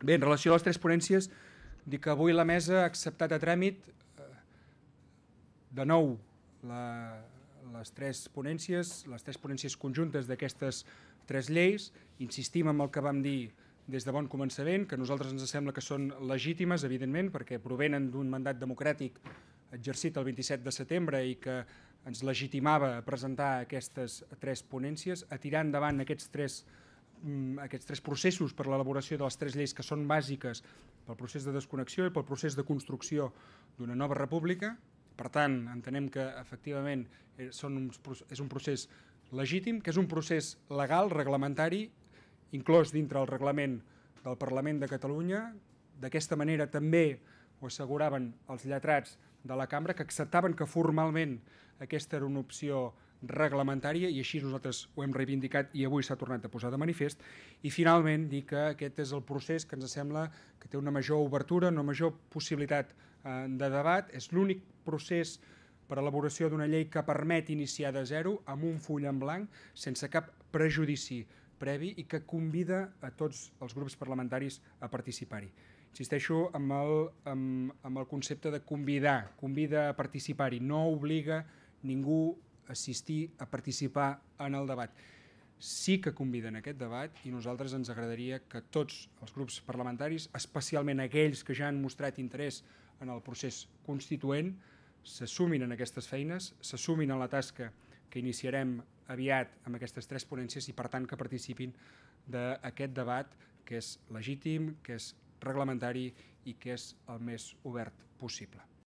Bé, en relació a les tres ponències, dic que avui la mesa ha acceptat a tràmit eh, de nou la, les tres ponències, les tres ponències conjuntes d'aquestes tres lleis. Insistim en el que vam dir des de bon començament, que a nosaltres ens sembla que són legítimes, evidentment, perquè provenen d'un mandat democràtic exercit el 27 de setembre i que ens legitimava presentar aquestes tres ponències, a tirar endavant aquests tres ponències Mm, aquests tres processos per l'elaboració de les tres lleis que són bàsiques pel procés de desconnexió i pel procés de construcció d'una nova república. Per tant, entenem que efectivament eh, són és un procés legítim, que és un procés legal, reglamentari, inclòs dintre el reglament del Parlament de Catalunya. D'aquesta manera també ho asseguraven els lletrats de la cambra, que acceptaven que formalment aquesta era una opció legal reglamentària i així nosaltres ho hem reivindicat i avui s'ha tornat a posar de manifest i finalment dir que aquest és el procés que ens sembla que té una major obertura, una major possibilitat eh, de debat, és l'únic procés per elaboració d'una llei que permet iniciar de zero amb un full en blanc sense cap prejudici previ i que convida a tots els grups parlamentaris a participar-hi. Insisteixo en el, amb, amb el concepte de convidar, convida a participar-hi, no obliga ningú assistir, a participar en el debat. Sí que conviden a aquest debat i nosaltres ens agradaria que tots els grups parlamentaris, especialment aquells que ja han mostrat interès en el procés constituent, se sumin en aquestes feines, se sumin en la tasca que iniciarem aviat amb aquestes tres ponències i per tant que participin d'aquest debat que és legítim, que és reglamentari i que és el més obert possible.